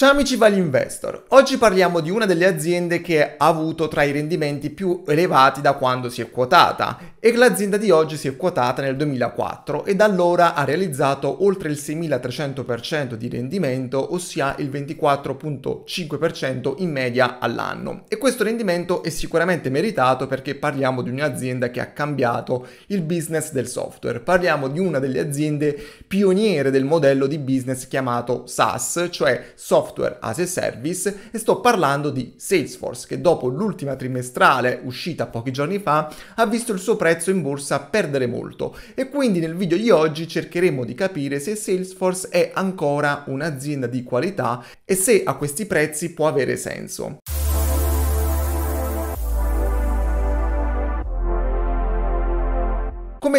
Ciao amici Value Investor, oggi parliamo di una delle aziende che ha avuto tra i rendimenti più elevati da quando si è quotata e l'azienda di oggi si è quotata nel 2004 e da allora ha realizzato oltre il 6300% di rendimento, ossia il 24.5% in media all'anno e questo rendimento è sicuramente meritato perché parliamo di un'azienda che ha cambiato il business del software, parliamo di una delle aziende pioniere del modello di business chiamato SaaS, cioè software software as a service e sto parlando di Salesforce che dopo l'ultima trimestrale uscita pochi giorni fa ha visto il suo prezzo in borsa perdere molto e quindi nel video di oggi cercheremo di capire se Salesforce è ancora un'azienda di qualità e se a questi prezzi può avere senso.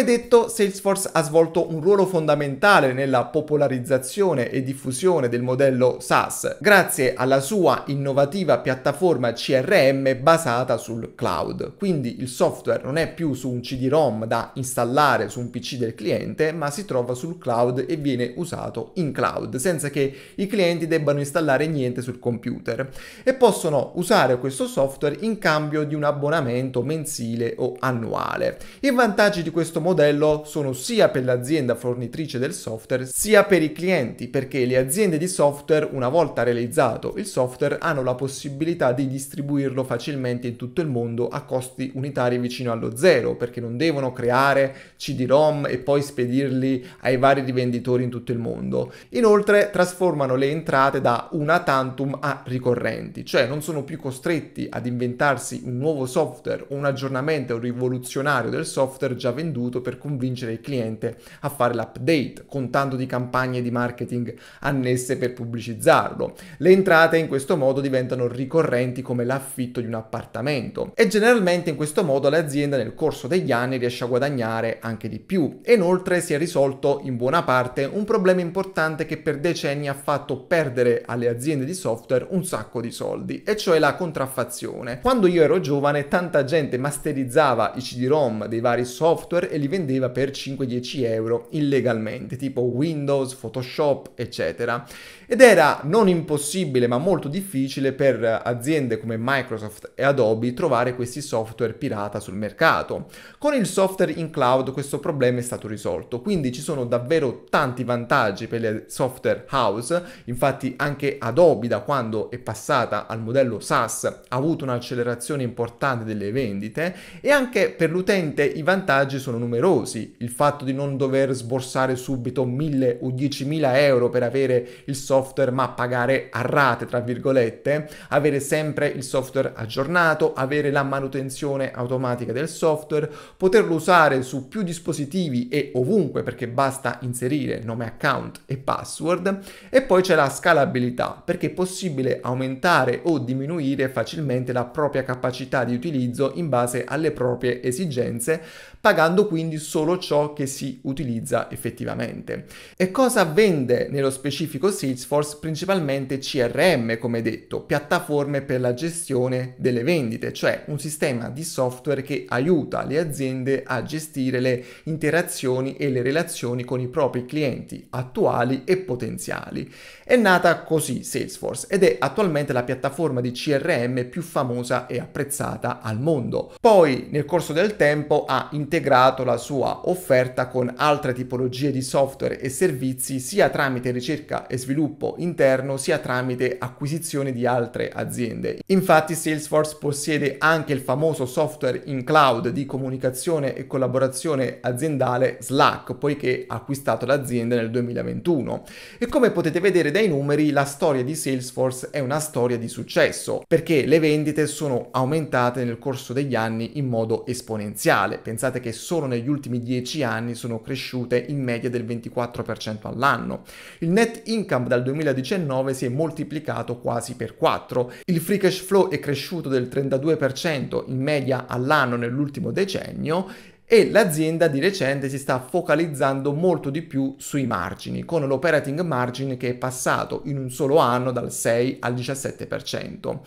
Come detto, Salesforce ha svolto un ruolo fondamentale nella popolarizzazione e diffusione del modello SaaS, grazie alla sua innovativa piattaforma CRM basata sul cloud. Quindi il software non è più su un CD-ROM da installare su un PC del cliente, ma si trova sul cloud e viene usato in cloud, senza che i clienti debbano installare niente sul computer. E possono usare questo software in cambio di un abbonamento mensile o annuale. I vantaggi di questo modello modello sono sia per l'azienda fornitrice del software sia per i clienti perché le aziende di software una volta realizzato il software hanno la possibilità di distribuirlo facilmente in tutto il mondo a costi unitari vicino allo zero perché non devono creare CD-ROM e poi spedirli ai vari rivenditori in tutto il mondo. Inoltre trasformano le entrate da una tantum a ricorrenti, cioè non sono più costretti ad inventarsi un nuovo software o un aggiornamento rivoluzionario del software già venduto per convincere il cliente a fare l'update, contando di campagne di marketing annesse per pubblicizzarlo. Le entrate in questo modo diventano ricorrenti come l'affitto di un appartamento e generalmente in questo modo l'azienda nel corso degli anni riesce a guadagnare anche di più. E inoltre si è risolto in buona parte un problema importante che per decenni ha fatto perdere alle aziende di software un sacco di soldi, e cioè la contraffazione. Quando io ero giovane tanta gente masterizzava i CD-ROM dei vari software e li vendeva per 5-10 euro illegalmente, tipo Windows, Photoshop, eccetera. Ed era non impossibile ma molto difficile per aziende come Microsoft e Adobe trovare questi software pirata sul mercato. Con il software in cloud questo problema è stato risolto, quindi ci sono davvero tanti vantaggi per le software house, infatti anche Adobe da quando è passata al modello SaaS ha avuto un'accelerazione importante delle vendite e anche per l'utente i vantaggi sono numerosi numerosi, il fatto di non dover sborsare subito 1000 o 10.000 euro per avere il software ma pagare a rate, tra virgolette, avere sempre il software aggiornato, avere la manutenzione automatica del software, poterlo usare su più dispositivi e ovunque perché basta inserire nome account e password e poi c'è la scalabilità perché è possibile aumentare o diminuire facilmente la propria capacità di utilizzo in base alle proprie esigenze pagando quindi quindi solo ciò che si utilizza effettivamente. E cosa vende nello specifico Salesforce? Principalmente CRM, come detto, piattaforme per la gestione delle vendite, cioè un sistema di software che aiuta le aziende a gestire le interazioni e le relazioni con i propri clienti attuali e potenziali. È nata così Salesforce ed è attualmente la piattaforma di CRM più famosa e apprezzata al mondo. Poi nel corso del tempo ha integrato la la sua offerta con altre tipologie di software e servizi sia tramite ricerca e sviluppo interno sia tramite acquisizione di altre aziende. Infatti Salesforce possiede anche il famoso software in cloud di comunicazione e collaborazione aziendale Slack, poiché ha acquistato l'azienda nel 2021. E come potete vedere dai numeri, la storia di Salesforce è una storia di successo, perché le vendite sono aumentate nel corso degli anni in modo esponenziale. Pensate che solo negli negli ultimi 10 anni sono cresciute in media del 24% all'anno. Il net income dal 2019 si è moltiplicato quasi per 4, il free cash flow è cresciuto del 32% in media all'anno nell'ultimo decennio e l'azienda di recente si sta focalizzando molto di più sui margini, con l'operating margin che è passato in un solo anno dal 6 al 17%.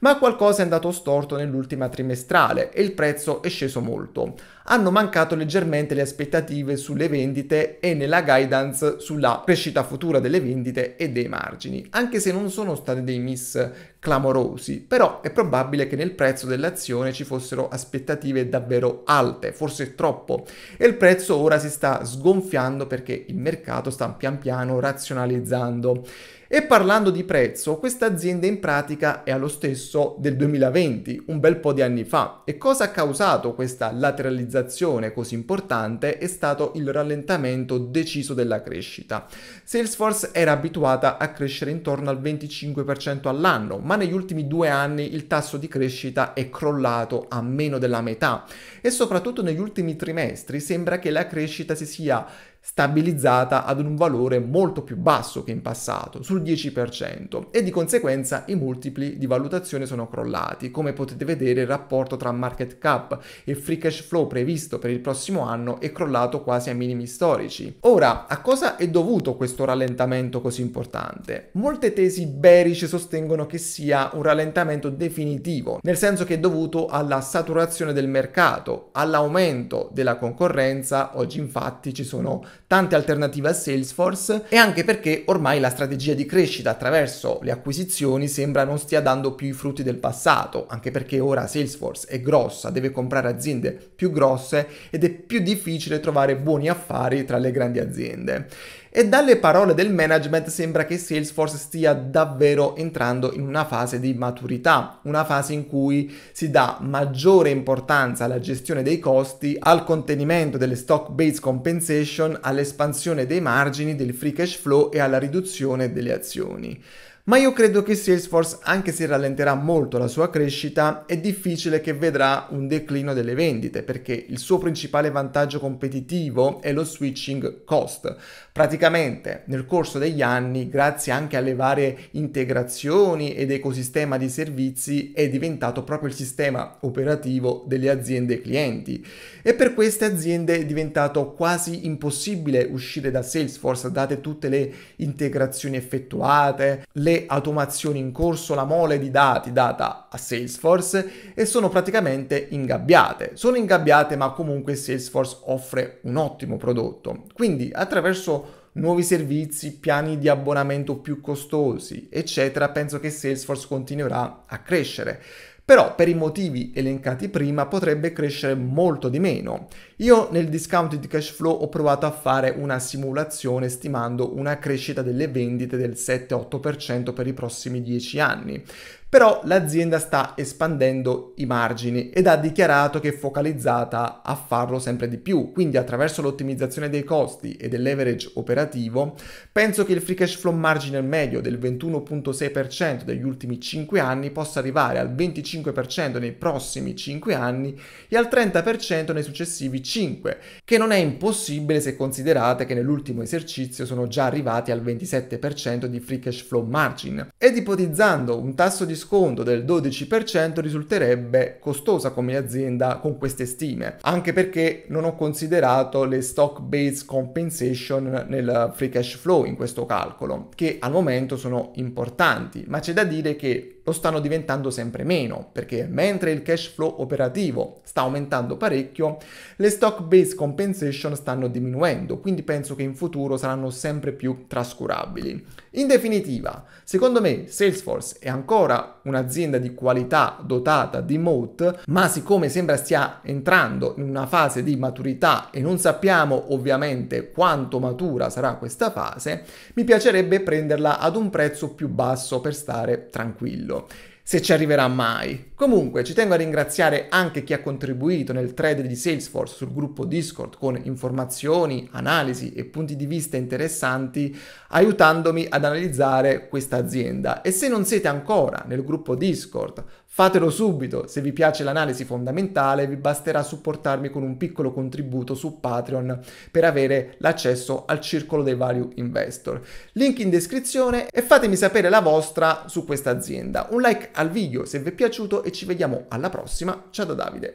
Ma qualcosa è andato storto nell'ultima trimestrale e il prezzo è sceso molto. Hanno mancato leggermente le aspettative sulle vendite e nella guidance sulla crescita futura delle vendite e dei margini, anche se non sono stati dei miss clamorosi, però è probabile che nel prezzo dell'azione ci fossero aspettative davvero alte, forse troppo, e il prezzo ora si sta sgonfiando perché il mercato sta pian piano razionalizzando. E parlando di prezzo, questa azienda in pratica è allo stesso del 2020, un bel po' di anni fa. E cosa ha causato questa lateralizzazione così importante è stato il rallentamento deciso della crescita. Salesforce era abituata a crescere intorno al 25% all'anno, ma negli ultimi due anni il tasso di crescita è crollato a meno della metà e soprattutto negli ultimi trimestri sembra che la crescita si sia stabilizzata ad un valore molto più basso che in passato, sul 10%, e di conseguenza i multipli di valutazione sono crollati. Come potete vedere il rapporto tra market cap e free cash flow previsto per il prossimo anno è crollato quasi a minimi storici. Ora, a cosa è dovuto questo rallentamento così importante? Molte tesi bearish sostengono che sia un rallentamento definitivo, nel senso che è dovuto alla saturazione del mercato, all'aumento della concorrenza, oggi infatti ci sono tante alternative a Salesforce e anche perché ormai la strategia di crescita attraverso le acquisizioni sembra non stia dando più i frutti del passato, anche perché ora Salesforce è grossa, deve comprare aziende più grosse ed è più difficile trovare buoni affari tra le grandi aziende e dalle parole del management sembra che Salesforce stia davvero entrando in una fase di maturità, una fase in cui si dà maggiore importanza alla gestione dei costi, al contenimento delle stock-based compensation, all'espansione dei margini, del free cash flow e alla riduzione delle azioni ma io credo che Salesforce, anche se rallenterà molto la sua crescita, è difficile che vedrà un declino delle vendite, perché il suo principale vantaggio competitivo è lo switching cost. Praticamente nel corso degli anni, grazie anche alle varie integrazioni ed ecosistema di servizi, è diventato proprio il sistema operativo delle aziende clienti. E per queste aziende è diventato quasi impossibile uscire da Salesforce, date tutte le integrazioni effettuate, le automazioni in corso, la mole di dati data a Salesforce e sono praticamente ingabbiate. Sono ingabbiate ma comunque Salesforce offre un ottimo prodotto. Quindi attraverso nuovi servizi, piani di abbonamento più costosi, eccetera, penso che Salesforce continuerà a crescere però per i motivi elencati prima potrebbe crescere molto di meno. Io nel discounted cash flow ho provato a fare una simulazione stimando una crescita delle vendite del 7-8% per i prossimi 10 anni però l'azienda sta espandendo i margini ed ha dichiarato che è focalizzata a farlo sempre di più, quindi attraverso l'ottimizzazione dei costi e del leverage operativo, penso che il free cash flow marginal medio del 21.6% degli ultimi 5 anni possa arrivare al 25% nei prossimi 5 anni e al 30% nei successivi 5, che non è impossibile se considerate che nell'ultimo esercizio sono già arrivati al 27% di free cash flow margin. Ed ipotizzando un tasso di sconto del 12% risulterebbe costosa come azienda con queste stime, anche perché non ho considerato le stock based compensation nel free cash flow in questo calcolo, che al momento sono importanti, ma c'è da dire che lo stanno diventando sempre meno, perché mentre il cash flow operativo sta aumentando parecchio, le stock based compensation stanno diminuendo, quindi penso che in futuro saranno sempre più trascurabili. In definitiva, secondo me Salesforce è ancora un'azienda di qualità dotata di moat, ma siccome sembra stia entrando in una fase di maturità e non sappiamo ovviamente quanto matura sarà questa fase, mi piacerebbe prenderla ad un prezzo più basso per stare tranquillo quello se ci arriverà mai. Comunque ci tengo a ringraziare anche chi ha contribuito nel thread di Salesforce sul gruppo Discord con informazioni, analisi e punti di vista interessanti aiutandomi ad analizzare questa azienda e se non siete ancora nel gruppo Discord Fatelo subito, se vi piace l'analisi fondamentale vi basterà supportarmi con un piccolo contributo su Patreon per avere l'accesso al circolo dei value investor. Link in descrizione e fatemi sapere la vostra su questa azienda. Un like al video se vi è piaciuto e ci vediamo alla prossima. Ciao da Davide.